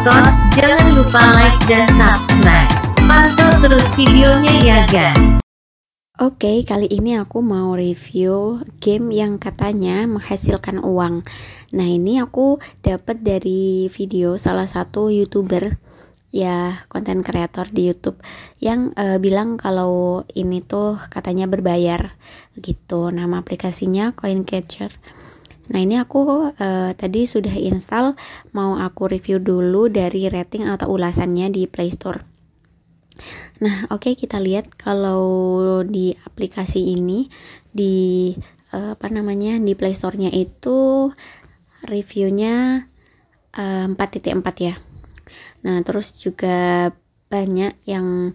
nonton, jangan lupa like dan subscribe. Pantau terus videonya ya guys. Oke, okay, kali ini aku mau review game yang katanya menghasilkan uang. Nah, ini aku dapat dari video salah satu YouTuber ya, konten kreator di YouTube yang uh, bilang kalau ini tuh katanya berbayar. gitu. nama aplikasinya Coin Catcher. Nah ini aku uh, tadi sudah install, mau aku review dulu dari rating atau ulasannya di Play Store. Nah oke okay, kita lihat kalau di aplikasi ini di uh, apa namanya di Play Store-nya itu reviewnya uh, eh, 4.4 ya. Nah terus juga banyak yang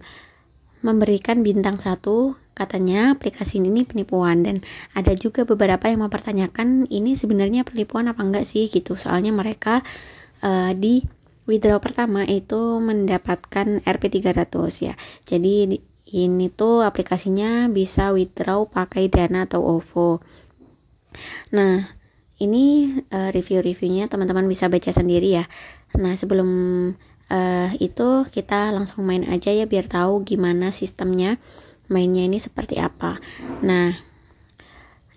memberikan bintang satu Katanya aplikasi ini penipuan dan ada juga beberapa yang mempertanyakan ini sebenarnya penipuan apa enggak sih gitu. Soalnya mereka uh, di withdraw pertama itu mendapatkan RP300 ya. Jadi ini tuh aplikasinya bisa withdraw pakai Dana atau OVO. Nah, ini uh, review-reviewnya teman-teman bisa baca sendiri ya. Nah, sebelum uh, itu kita langsung main aja ya biar tahu gimana sistemnya mainnya ini seperti apa. Nah,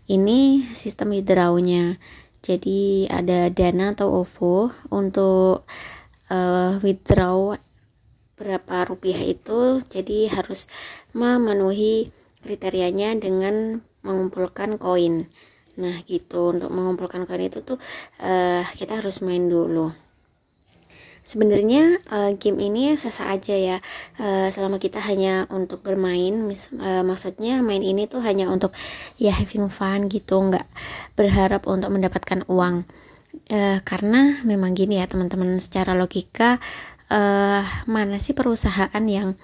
ini sistem withdrawnya. Jadi ada dana atau OVO untuk uh, eh, withdraw berapa rupiah itu. Jadi harus memenuhi kriterianya dengan mengumpulkan koin. Nah, gitu untuk mengumpulkan koin itu tuh uh, kita harus main dulu. Sebenarnya uh, game ini sah aja ya, uh, selama kita hanya untuk bermain, mis uh, maksudnya main ini tuh hanya untuk ya having fun gitu, nggak berharap untuk mendapatkan uang. Uh, karena memang gini ya teman-teman, secara logika uh, mana sih perusahaan yang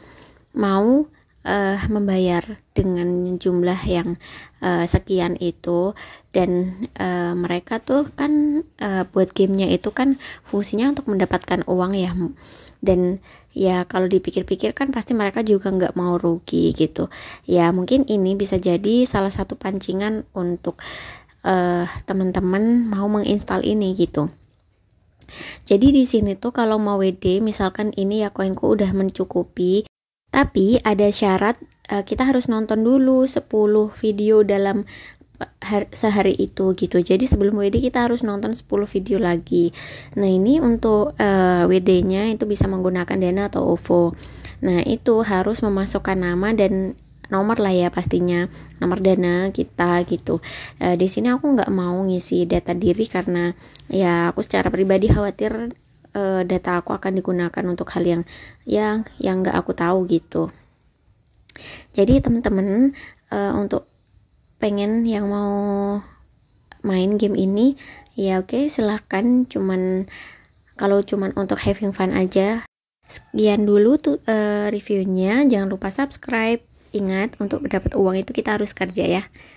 mau uh, membayar dengan jumlah yang uh, sekian itu dan uh, mereka tuh kan uh, buat gamenya itu kan fungsinya untuk mendapatkan uang ya dan ya kalau dipikir-pikir kan pasti mereka juga nggak mau rugi gitu ya mungkin ini bisa jadi salah satu pancingan untuk uh, teman-teman mau menginstal ini gitu jadi di sini tuh kalau mau WD misalkan ini ya koinku udah mencukupi tapi ada syarat uh, kita harus nonton dulu 10 video dalam eh, sehari itu gitu. Jadi sebelum WD kita harus nonton 10 video lagi. Nah, ini untuk uh, eh, WD-nya itu bisa menggunakan Dana atau OVO. Nah, itu harus memasukkan nama dan nomor lah ya pastinya nomor dana kita gitu e, di sini aku nggak mau ngisi data diri karena ya aku secara pribadi khawatir uh, data aku akan digunakan untuk hal yang yang yang nggak aku tahu gitu jadi teman-teman uh, untuk pengen yang mau main game ini ya oke okay, silahkan cuman kalau cuman untuk having fun aja sekian dulu tuh uh, reviewnya jangan lupa subscribe ingat untuk dapat uang itu kita harus kerja ya